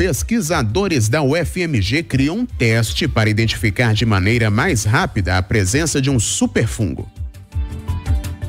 pesquisadores da UFMG criam um teste para identificar de maneira mais rápida a presença de um superfungo.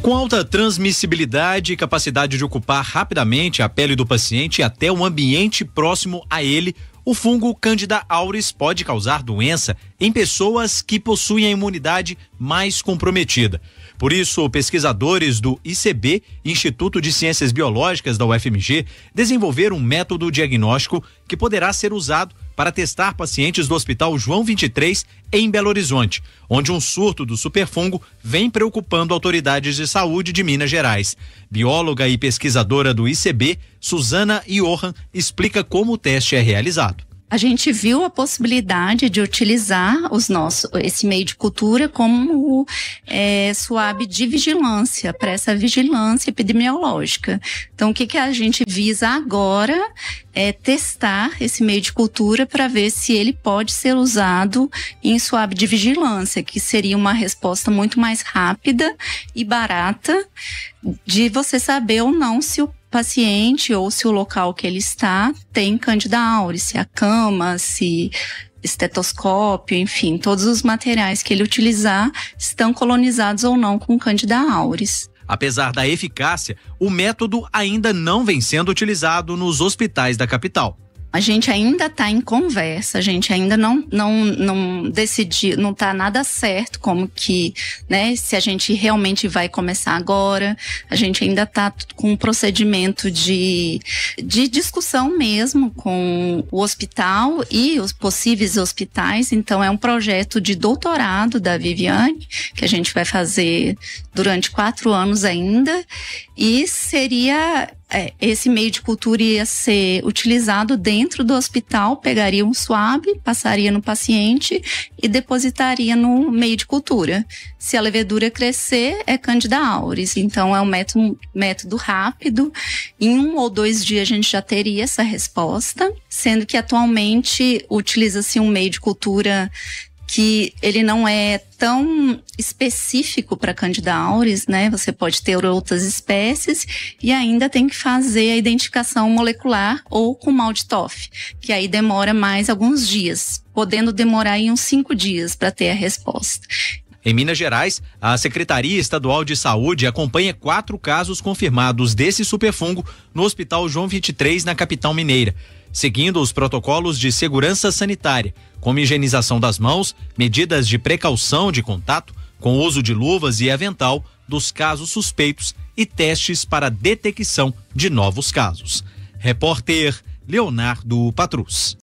Com alta transmissibilidade e capacidade de ocupar rapidamente a pele do paciente e até um ambiente próximo a ele, o fungo Candida auris pode causar doença em pessoas que possuem a imunidade mais comprometida. Por isso, pesquisadores do ICB, Instituto de Ciências Biológicas da UFMG, desenvolveram um método diagnóstico que poderá ser usado para testar pacientes do Hospital João 23 em Belo Horizonte, onde um surto do superfungo vem preocupando autoridades de saúde de Minas Gerais. Bióloga e pesquisadora do ICB, Suzana Johan, explica como o teste é realizado a gente viu a possibilidade de utilizar os nossos, esse meio de cultura como é, suave de vigilância, para essa vigilância epidemiológica. Então, o que, que a gente visa agora é testar esse meio de cultura para ver se ele pode ser usado em suave de vigilância, que seria uma resposta muito mais rápida e barata de você saber ou não se o paciente ou se o local que ele está tem Candida auris, se a cama, se estetoscópio, enfim, todos os materiais que ele utilizar estão colonizados ou não com Candida auris. Apesar da eficácia, o método ainda não vem sendo utilizado nos hospitais da capital. A gente ainda está em conversa, a gente ainda não, não, não decidiu, não está nada certo como que, né, se a gente realmente vai começar agora. A gente ainda está com um procedimento de, de discussão mesmo com o hospital e os possíveis hospitais. Então, é um projeto de doutorado da Viviane, que a gente vai fazer durante quatro anos ainda. E seria é, esse meio de cultura ia ser utilizado dentro do hospital, pegaria um swab, passaria no paciente e depositaria no meio de cultura. Se a levedura crescer, é Candida auris. Então, é um método, método rápido. Em um ou dois dias, a gente já teria essa resposta, sendo que atualmente utiliza-se um meio de cultura que ele não é tão específico para Candida auris, né? Você pode ter outras espécies e ainda tem que fazer a identificação molecular ou com Malditoff, que aí demora mais alguns dias, podendo demorar em uns cinco dias para ter a resposta. Em Minas Gerais, a Secretaria Estadual de Saúde acompanha quatro casos confirmados desse superfungo no Hospital João 23, na capital mineira, seguindo os protocolos de segurança sanitária, como higienização das mãos, medidas de precaução de contato, com uso de luvas e avental dos casos suspeitos e testes para detecção de novos casos. Repórter Leonardo Patrus.